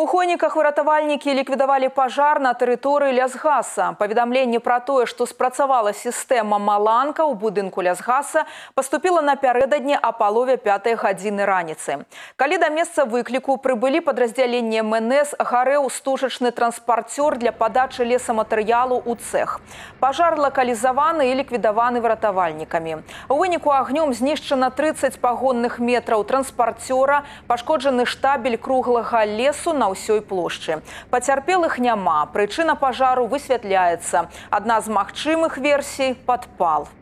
У Хоніках выратавальнікі ліквідавалі пажар на тэрыторыі лясгаса. Паведамленне пра тое, што спрацавала сістэма маланка ў будынку лясгаса, паступіла напярэдадні а палове пятай гадзіны раніцы. Калі да месца выкліку прыбылі падраздзяленне МНС гарэў стужачны транспарцёр для падачы лесаматэрыялу ў цэх. Пажар лакалізаваны і ліквідаваны выратавальнікамі. У выніку агнём знішчана 30 пагонных метраў транспарцёра, пашкоджаны штабель круглага лесу на ўсёй плошчы. Пацярпелых няма, прычына пажару высвятляецца. Адна з магчымых версій падпал.